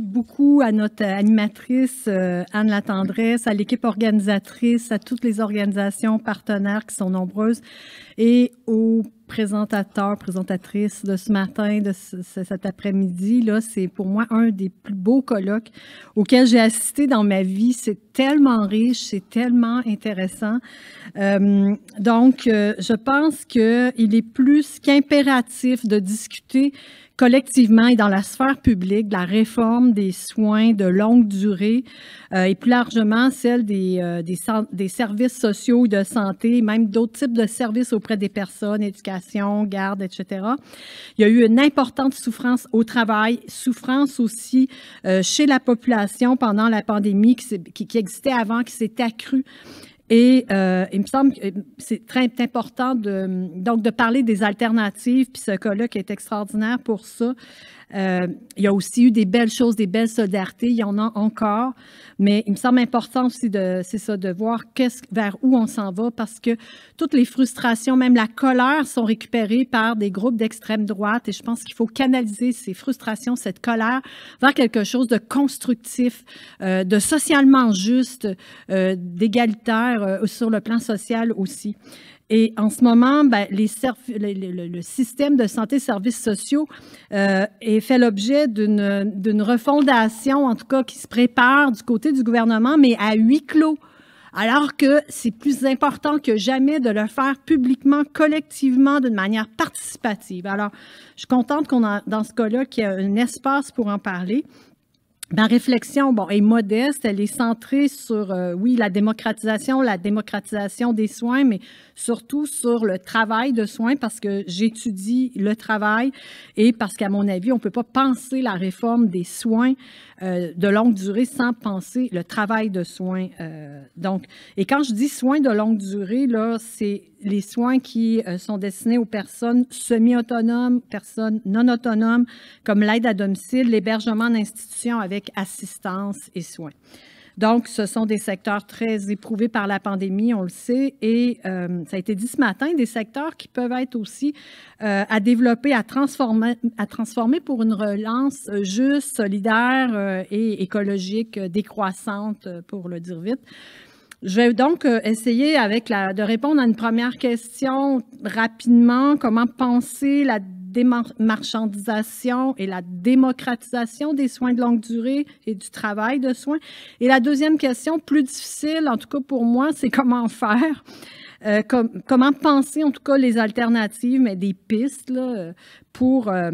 beaucoup à notre animatrice euh, Anne Latendresse, à l'équipe organisatrice, à toutes les organisations partenaires qui sont nombreuses et aux présentateur, présentatrice de ce matin, de cet après-midi. Là, c'est pour moi un des plus beaux colloques auxquels j'ai assisté dans ma vie. C'est tellement riche, c'est tellement intéressant. Euh, donc, euh, je pense qu'il est plus qu'impératif de discuter collectivement et dans la sphère publique de la réforme des soins de longue durée euh, et plus largement celle des, des, services sociaux de santé, même d'autres types de services auprès des personnes, éducation garde, etc. Il y a eu une importante souffrance au travail, souffrance aussi euh, chez la population pendant la pandémie qui existait avant, qui s'est accrue. Et euh, il me semble que c'est très important de, donc de parler des alternatives, puis ce colloque est extraordinaire pour ça. Euh, il y a aussi eu des belles choses, des belles solidarités, il y en a encore, mais il me semble important aussi de, c'est ça, de voir vers où on s'en va, parce que toutes les frustrations, même la colère, sont récupérées par des groupes d'extrême droite, et je pense qu'il faut canaliser ces frustrations, cette colère, vers quelque chose de constructif, euh, de socialement juste, euh, d'égalitaire euh, sur le plan social aussi. Et en ce moment, ben, les le, système de santé services sociaux euh, est fait l'objet d'une refondation, en tout cas qui se prépare du côté du gouvernement, mais à huis clos. Alors que c'est plus important que jamais de le faire publiquement, collectivement, d'une manière participative. Alors, je suis contente qu'on a dans ce cas-là qu'il y ait un espace pour en parler. Ma réflexion, bon, est modeste. Elle est centrée sur, euh, oui, la démocratisation, la démocratisation des soins, mais surtout sur le travail de soins parce que j'étudie le travail et parce qu'à mon avis, on ne peut pas penser la réforme des soins euh, de longue durée sans penser le travail de soins. Euh. donc, et quand je dis soins de longue durée, là, c'est les soins qui sont destinés aux personnes semi-autonomes, personnes non autonomes, comme l'aide à domicile, l'hébergement en institution avec assistance et soins. Donc, ce sont des secteurs très éprouvés par la pandémie, on le sait, et euh, ça a été dit ce matin, des secteurs qui peuvent être aussi euh, à développer, à transformer, à transformer pour une relance euh, juste, solidaire et écologique, décroissante, pour le dire vite. Je vais donc essayer de répondre à une première question rapidement. Comment penser la démarchandisation et la démocratisation des soins de longue durée et du travail de soins. Et la deuxième question, plus difficile, en tout cas pour moi, c'est comment faire. Euh, comment penser en tout cas les alternatives, mais des pistes pour euh,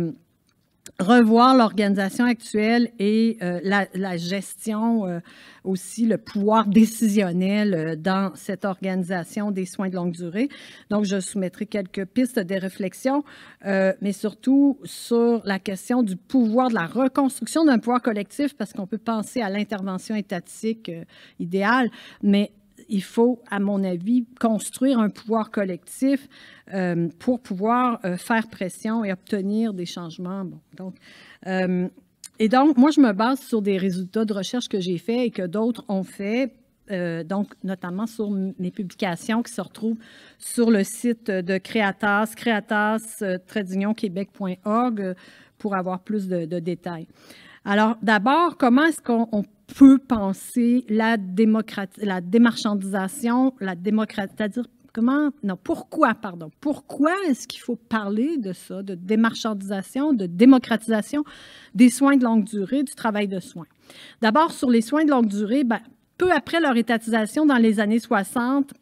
revoir l'organisation actuelle et euh, la, gestion, euh, aussi le pouvoir décisionnel euh, dans cette organisation des soins de longue durée. Donc, je soumettrai quelques pistes de réflexion, mais surtout sur la question du pouvoir, de la reconstruction d'un pouvoir collectif, parce qu'on peut penser à l'intervention étatique idéale, mais il faut, à mon avis, construire un pouvoir collectif euh, pour pouvoir euh, faire pression et obtenir des changements. donc, euh, et donc, moi, je me base sur des résultats de recherche que j'ai fait et que d'autres ont fait. donc, notamment sur mes publications qui se retrouvent sur le site de Créatas, creatas québecorg pour avoir plus de, de détails. Alors, d'abord, comment est-ce qu'on peut penser la, la démarchandisation, la démocratie, c'est-à-dire comment, non, pourquoi, pardon, pourquoi est-ce qu'il faut parler de ça, de démarchandisation, de démocratisation des soins de longue durée, du travail de soins? D'abord, sur les soins de longue durée, ben, peu après leur étatisation dans les années 60,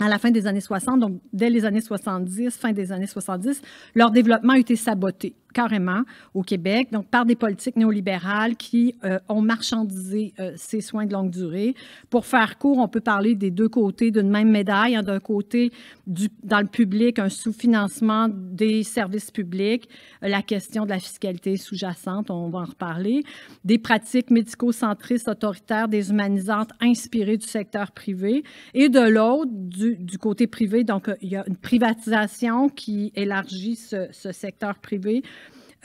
à la fin des années 60, donc dès les années 70, fin des années 70, leur développement a été saboté carrément au Québec, donc par des politiques néolibérales qui euh, ont marchandisé euh, ces soins de longue durée. Pour faire court, on peut parler des deux côtés d'une même médaille. Hein, d'un côté, du, dans le public, un sous-financement des services publics, euh, la question de la fiscalité sous-jacente, on va en reparler, des pratiques médico-centristes, autoritaires, déshumanisantes, inspirées du secteur privé, et de l'autre, du du, côté privé. Donc, euh, il y a une privatisation qui élargit ce, secteur privé.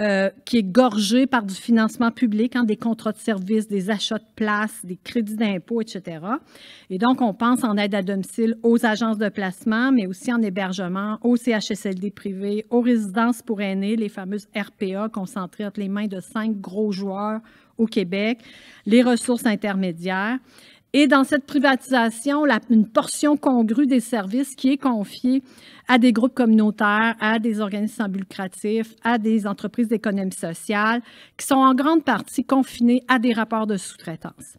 Euh, qui est gorgé par du financement public, en hein, des contrats de services, des achats de places, des crédits d'impôt, etc. Et donc, on pense en aide à domicile aux agences de placement, mais aussi en hébergement, aux CHSLD privés, aux résidences pour aînés, les fameuses RPA concentrées entre les mains de cinq gros joueurs au Québec, les ressources intermédiaires. Et dans cette privatisation, une portion congrue des services qui est confiée à des groupes communautaires, à des organismes sans à des entreprises d'économie sociale, qui sont en grande partie confinées à des rapports de sous-traitance.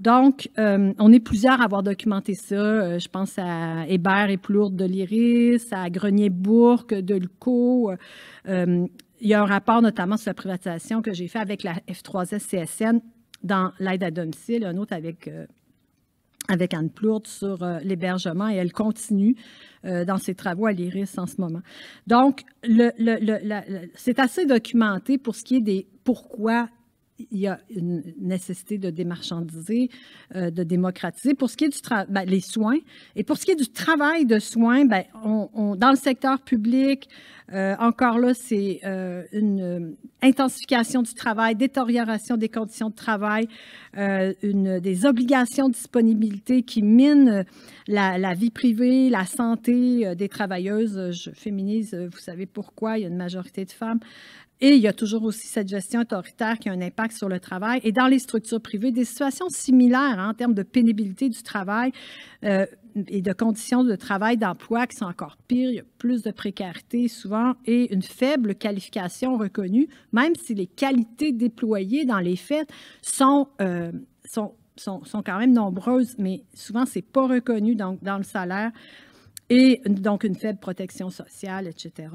Donc, euh, on est plusieurs à avoir documenté ça. Euh, je pense à Hébert et Plourde de l'Iris, à grenier Bourque de l'UCO. Euh, il y a un rapport notamment sur la privatisation que j'ai fait avec la F3S CSN dans l'aide à domicile, un autre avec avec Anne Plourde sur euh, l'hébergement et elle continue euh, dans ses travaux à l'IRIS en ce moment. Donc, le, c'est assez documenté pour ce qui est des pourquoi il y a une nécessité de démarchandiser, euh, de démocratiser. Pour ce qui est du ben, les soins et pour ce qui est du travail de soins, ben, on, dans le secteur public, euh, encore là, c'est euh, une intensification du travail, détérioration des conditions de travail, une, des obligations de disponibilité qui minent la, la vie privée, la santé des travailleuses. Je féminise, vous savez pourquoi, il y a une majorité de femmes et il y a toujours aussi cette gestion autoritaire qui a un impact sur le travail. Et dans les structures privées, des situations similaires hein, en termes de pénibilité du travail euh, et de conditions de travail, d'emploi qui sont encore pires. Il y a plus de précarité souvent et une faible qualification reconnue, même si les qualités déployées dans les faits sont, euh, sont, sont quand même nombreuses, mais souvent, ce n'est pas reconnu dans le salaire et donc une faible protection sociale, etc.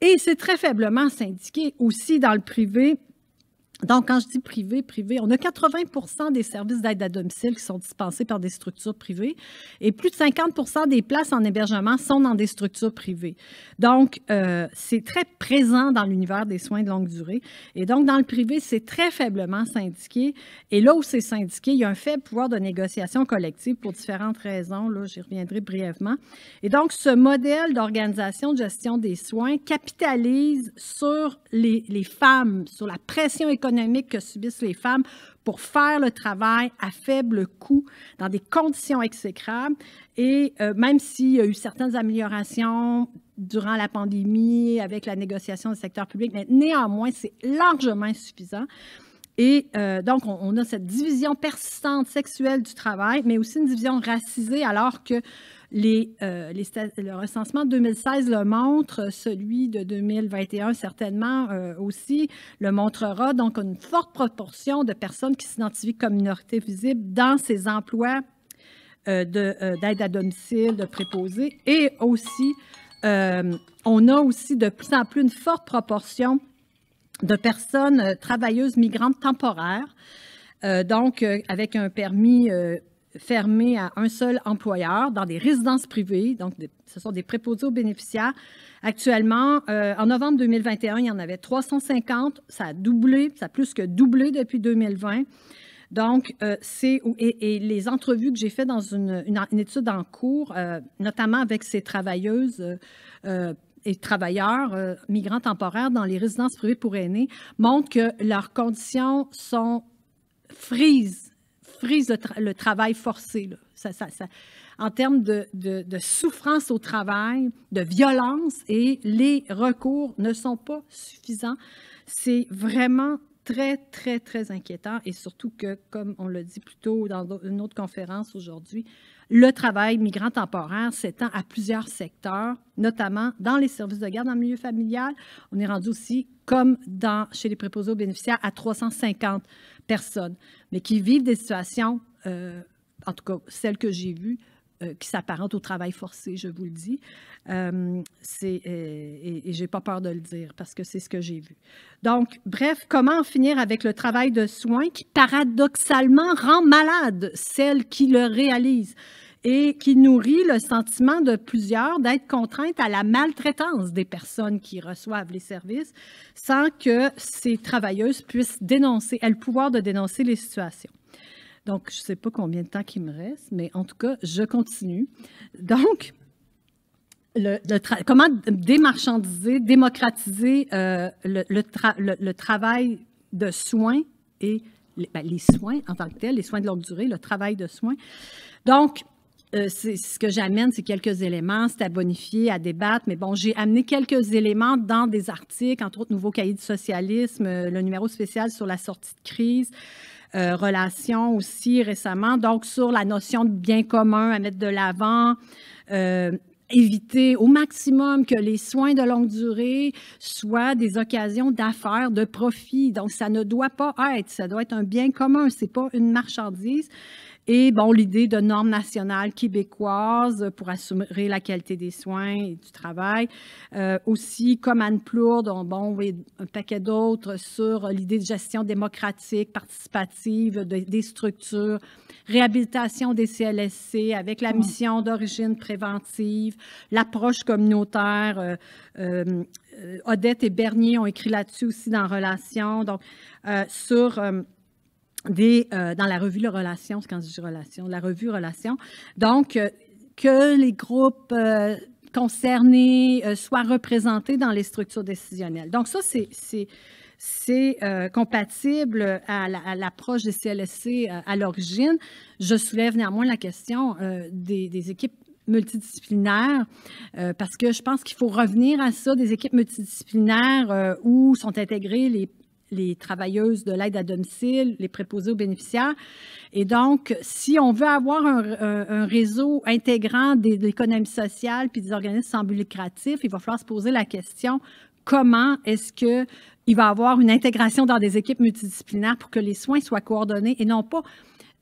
et c'est très faiblement syndiqué aussi dans le privé donc, quand je dis privé, privé, on a 80 des services d'aide à domicile qui sont dispensés par des structures privées et plus de 50 des places en hébergement sont dans des structures privées. Donc, euh, c'est très présent dans l'univers des soins de longue durée. Et donc, dans le privé, c'est très faiblement syndiqué. Et là où c'est syndiqué, il y a un faible pouvoir de négociation collective pour différentes raisons. Là, j'y reviendrai brièvement. Et donc, ce modèle d'organisation de gestion des soins capitalise sur les femmes, sur la pression économique que subissent les femmes pour faire le travail à faible coût, dans des conditions exécrables. Et euh, même s'il y a eu certaines améliorations durant la pandémie avec la négociation du secteur public, mais néanmoins, c'est largement insuffisant. Et euh, donc, on, a cette division persistante sexuelle du travail, mais aussi une division racisée, alors que les, euh, le recensement de 2016 le montre, celui de 2021 certainement euh, aussi le montrera. Donc, une forte proportion de personnes qui s'identifient comme minorité visible dans ces emplois euh, d'aide à domicile, de préposés. Et aussi, on a aussi de plus en plus une forte proportion de personnes travailleuses migrantes temporaires. donc, avec un permis fermés à un seul employeur dans des résidences privées. Donc, ce sont des préposés aux bénéficiaires. Actuellement, euh, en novembre 2021, il y en avait 350. Ça a doublé, ça a plus que doublé depuis 2020. Donc, euh, c'est et, et, les entrevues que j'ai faites dans une, étude en cours, euh, notamment avec ces travailleuses et travailleurs migrants temporaires dans les résidences privées pour aînés montrent que leurs conditions sont frises frise le, travail forcé. Là. en termes de, souffrance au travail, de violence, et les recours ne sont pas suffisants. C'est vraiment très, très, très inquiétant et surtout que, comme on l'a dit plus tôt dans une autre conférence aujourd'hui, le travail migrant temporaire s'étend à plusieurs secteurs, notamment dans les services de garde en milieu familial. On est rendu aussi, comme dans, chez les préposés aux bénéficiaires, à 350 Personne, mais qui vivent des situations, euh, en tout cas celles que j'ai vues, euh, qui s'apparentent au travail forcé, je vous le dis. Euh, et, je n'ai pas peur de le dire parce que c'est ce que j'ai vu. Donc, bref, comment en finir avec le travail de soins qui paradoxalement rend malade celles qui le réalisent? et qui nourrit le sentiment de plusieurs d'être contraintes à la maltraitance des personnes qui reçoivent les services sans que ces travailleuses puissent dénoncer, aient le pouvoir de dénoncer les situations. Donc, je ne sais pas combien de temps qu'il me reste, mais en tout cas, je continue. Donc, le, comment démarchandiser, démocratiser euh, le, le, travail de soins et les, ben, les, soins en tant que tels, les soins de longue durée, le travail de soins. Donc, euh, ce que j'amène, c'est quelques éléments, c'est à bonifier, à débattre, mais bon, j'ai amené quelques éléments dans des articles, entre autres Nouveau cahier de socialisme, euh, le numéro spécial sur la sortie de crise. Euh, relations aussi récemment, donc sur la notion de bien commun à mettre de l'avant, éviter au maximum que les soins de longue durée soient des occasions d'affaires, de profit. Donc, ça ne doit pas être, ça doit être un bien commun, c'est pas une marchandise et bon, l'idée de normes nationales québécoises pour assurer la qualité des soins et du travail. Euh, aussi, comme Anne Plourde, on, bon, un paquet d'autres sur l'idée de gestion démocratique, participative des structures, réhabilitation des CLSC avec la mmh. mission d'origine préventive, l'approche communautaire. Euh, euh, Odette et Bernier ont écrit là-dessus aussi dans Relations, donc sur euh, dans la revue Relations, quand je dis Relation, la revue relation. Donc, euh, que les groupes euh, concernés soient représentés dans les structures décisionnelles. Donc, ça, c'est compatible à l'approche des CLSC à l'origine. Je soulève néanmoins la question des, des, équipes multidisciplinaires parce que je pense qu'il faut revenir à ça, des équipes multidisciplinaires où sont intégrés les, les travailleuses de l'aide à domicile, les préposés aux bénéficiaires. Et donc, si on veut avoir un, réseau intégrant des, de l'économie sociale puis des organismes sans il va falloir se poser la question comment est-ce que il va avoir une intégration dans des équipes multidisciplinaires pour que les soins soient coordonnés et non pas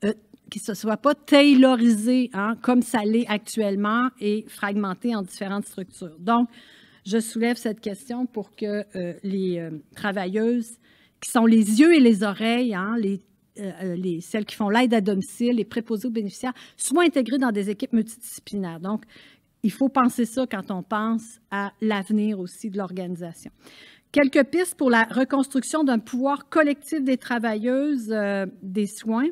euh, qu'ils ce ne soit pas taylorisé hein, comme ça l'est actuellement et fragmenté en différentes structures. Donc, je soulève cette question pour que euh, les euh, travailleuses qui sont les yeux et les oreilles, hein, euh, euh, les celles qui font l'aide à domicile, les préposés aux bénéficiaires, soient intégrées dans des équipes multidisciplinaires. Donc, il faut penser ça quand on pense à l'avenir aussi de l'organisation. Quelques pistes pour la reconstruction d'un pouvoir collectif des travailleuses euh, des soins.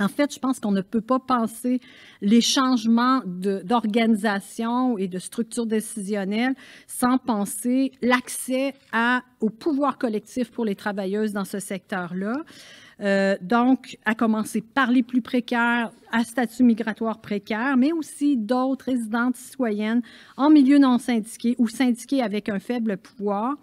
En fait, je pense qu'on ne peut pas penser les changements d'organisation et de structure décisionnelle sans penser l'accès au pouvoir collectif pour les travailleuses dans ce secteur-là. Euh, donc, à commencer par les plus précaires, à statut migratoire précaire, mais aussi d'autres résidentes citoyennes en milieu non syndiqué ou syndiqué avec un faible pouvoir.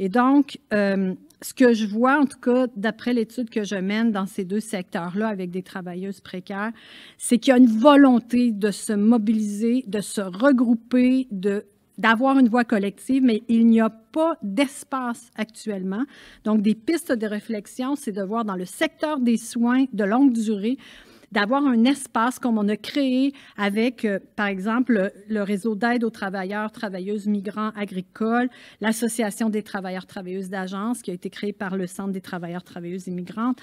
Et donc, euh, ce que je vois, en tout cas, d'après l'étude que je mène dans ces deux secteurs-là avec des travailleuses précaires, c'est qu'il y a une volonté de se mobiliser, de se regrouper, de d'avoir une voix collective, mais il n'y a pas d'espace actuellement. Donc, des pistes de réflexion, c'est de voir dans le secteur des soins de longue durée, d'avoir un espace comme on a créé avec, euh, par exemple, le, réseau d'aide aux travailleurs, travailleuses migrants agricoles, l'Association des travailleurs, travailleuses d'agence qui a été créée par le Centre des travailleurs, travailleuses immigrantes.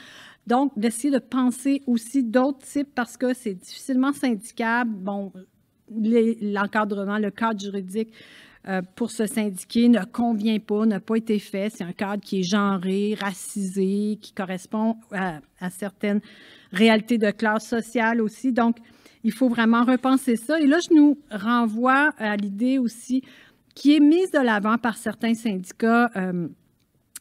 Donc, d'essayer de penser aussi d'autres types parce que c'est difficilement syndicable. Bon, l'encadrement, le cadre juridique euh, pour se syndiquer ne convient pas, n'a pas été fait. C'est un cadre qui est genré, racisé, qui correspond à certaines réalité de classe sociale aussi. Donc, il faut vraiment repenser ça. Et là, je nous renvoie à l'idée aussi qui est mise de l'avant par certains syndicats. Euh,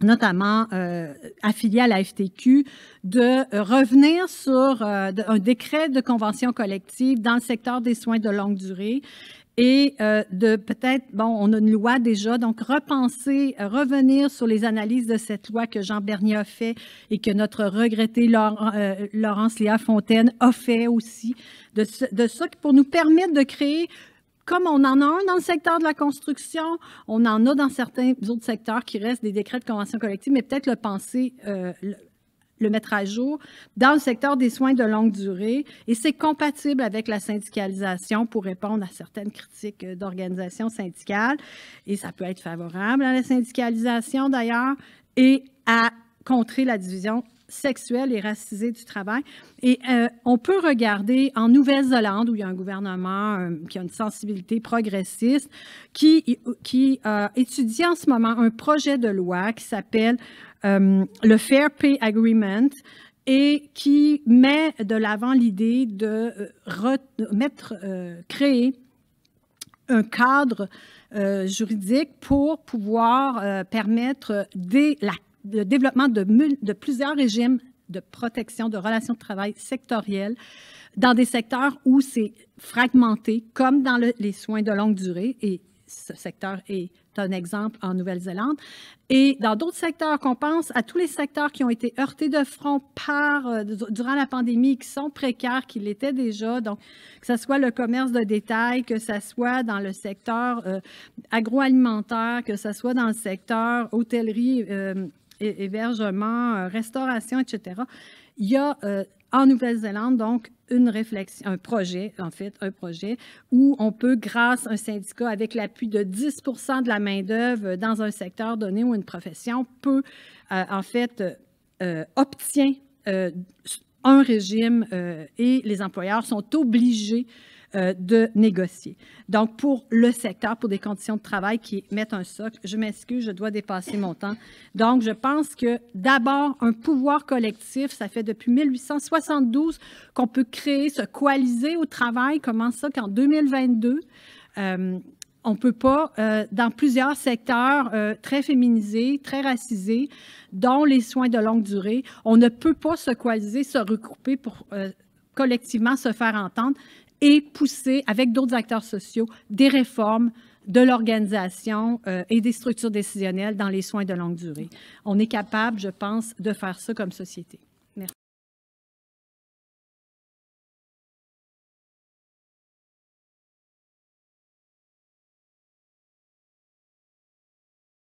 notamment euh, affiliés à la FTQ, de revenir sur euh, un décret de convention collective dans le secteur des soins de longue durée et euh, de peut-être, bon, on a une loi déjà, donc repenser, euh, revenir sur les analyses de cette loi que Jean Bernier a fait et que notre regretté euh, Laurence Léa Fontaine a fait aussi, de, ce, ça pour nous permettre de créer comme on en a un dans le secteur de la construction, on en a dans certains autres secteurs qui restent des décrets de convention collective, mais peut-être le penser, le mettre à jour dans le secteur des soins de longue durée et c'est compatible avec la syndicalisation pour répondre à certaines critiques euh, d'organisations syndicales et ça peut être favorable à la syndicalisation d'ailleurs et à contrer la division sexuelle et racisée du travail. Et euh, on peut regarder en Nouvelle-Zélande, où il y a un gouvernement euh, qui a une sensibilité progressiste, qui, qui étudie en ce moment un projet de loi qui s'appelle euh, le Fair Pay Agreement et qui met de l'avant l'idée de euh, euh, créer un cadre juridique pour pouvoir permettre des, la, le développement de, de, plusieurs régimes de protection, de relations de travail sectorielles dans des secteurs où c'est fragmenté, comme dans les soins de longue durée. Et ce secteur est un exemple en Nouvelle-Zélande. Et dans d'autres secteurs, qu'on pense à tous les secteurs qui ont été heurtés de front par, euh, durant la pandémie, qui sont précaires, qui l'étaient déjà, donc que ce soit le commerce de détail, que ce soit dans le secteur euh, agroalimentaire, que ce soit dans le secteur hôtellerie, euh, hébergement, restauration, etc. Il y a en Nouvelle-Zélande, donc, réflexion, un projet, en fait, un projet où on peut, grâce à un syndicat, avec l'appui de 10 de la main-d'œuvre dans un secteur donné ou une profession, peut, euh, en fait, euh, obtient euh, un régime et les employeurs sont obligés euh, de négocier. Donc, pour le secteur, pour des conditions de travail qui mettent un socle, je m'excuse, je dois dépasser mon temps. Donc, je pense que d'abord, un pouvoir collectif, ça fait depuis 1872 qu'on peut créer, se coaliser au travail. Comment ça qu'en 2022, euh, on ne peut pas, euh, dans plusieurs secteurs très féminisés, très racisés, dont les soins de longue durée, on ne peut pas se coaliser, se regrouper pour collectivement se faire entendre et pousser avec d'autres acteurs sociaux des réformes de l'organisation euh, et des structures décisionnelles dans les soins de longue durée. On est capable, je pense, de faire ça comme société.